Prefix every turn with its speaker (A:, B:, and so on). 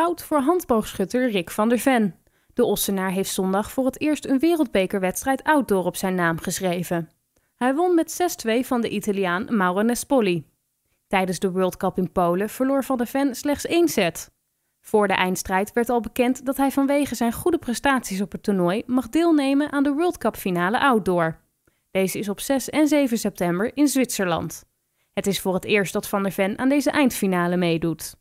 A: goud voor handboogschutter Rick van der Ven. De Ossenaar heeft zondag voor het eerst een wereldbekerwedstrijd outdoor op zijn naam geschreven. Hij won met 6-2 van de Italiaan Mauro Nespoli. Tijdens de World Cup in Polen verloor Van der Ven slechts één set. Voor de eindstrijd werd al bekend dat hij vanwege zijn goede prestaties op het toernooi mag deelnemen aan de World Cup finale outdoor. Deze is op 6 en 7 september in Zwitserland. Het is voor het eerst dat Van der Ven aan deze eindfinale meedoet.